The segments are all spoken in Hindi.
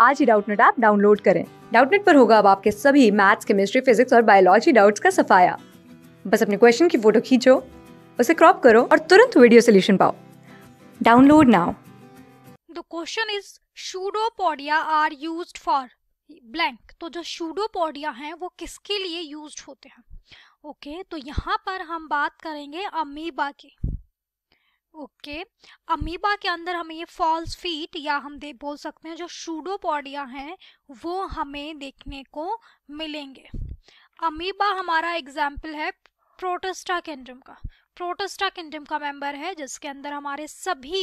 आज ही डाउटनेट ऐप डाउनलोड करें डाउटनेट पर होगा अब आपके सभी मैथ्स केमिस्ट्री फिजिक्स और बायोलॉजी डाउट्स का सफाया बस अपने क्वेश्चन की फोटो खींचो उसे क्रॉप करो और तुरंत वीडियो सोल्यूशन पाओ download now the question is pseudopodia are used for blank तो जो शूडोपोडिया हैं वो किसके लिए यूज्ड होते हैं ओके okay, तो यहाँ पर हम बात करेंगे अमीबा की ओके okay. अमीबा के अंदर हमें ये फॉल्स फीट या हम दे बोल सकते हैं जो शूडोपोडिया हैं वो हमें देखने को मिलेंगे अमीबा हमारा एग्जाम्पल है प्रोटेस्टा केंड्रम का प्रोटोस्टा किंगडम का मेंबर है जिसके अंदर हमारे सभी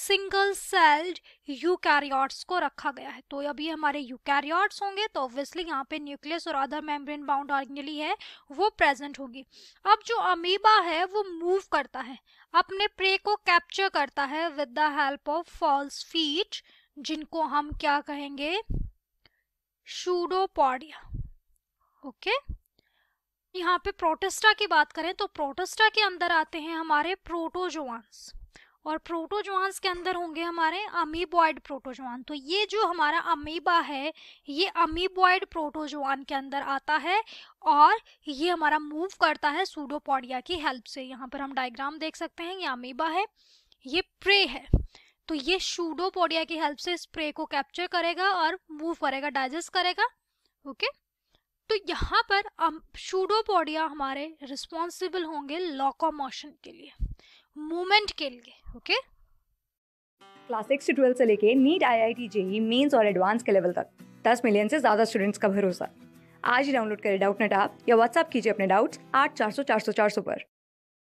सिंगल सेल्ड यूकैरियोट्स को रखा गया है तो अभी हमारे यूकैरियोट्स होंगे तो ऑब्वियसली यहाँ पे न्यूक्लियस और अदर मेम्ब्रेन बाउंड ऑर्गेनली है वो प्रेजेंट होगी अब जो अमीबा है वो मूव करता है अपने प्रे को कैप्चर करता है with the help of false feet जिनको हम क्या कहेंगे शूडोपॉडिया ओके okay? यहाँ पे प्रोटेस्टा की बात करें तो प्रोटेस्टा के अंदर आते हैं हमारे प्रोटोजोआंस और प्रोटोजोआंस के अंदर होंगे हमारे अमीबॉयड प्रोटोजोआन तो ये जो हमारा अमीबा है ये अमीबॉयड प्रोटोजोआन के अंदर आता है और ये हमारा मूव करता है सूडोपोडिया की हेल्प से यहाँ पर हम डायग्राम देख सकते हैं ये अमीबा है ये प्रे है तो ये शूडोपोडिया की हेल्प से इस प्रे को कैप्चर करेगा और मूव करेगा डाइजेस्ट करेगा ओके okay? तो यहाँ पर शूडोपोडिया हमारे रिस्पॉन्सिबल होंगे लॉकोमोशन के लिए मूवमेंट के लिए ओके क्लास सिक्स से ट्वेल्थ से लेके NEET I I T JEE mains और एडवांस के लेवल तक दस मिलियन से ज़्यादा स्टूडेंट्स का भरोसा आज ही डाउनलोड करें डाउट नेट आप या व्हाट्सअप कीजिए अपने डाउट्स आठ चार सौ चार सौ चार सौ पर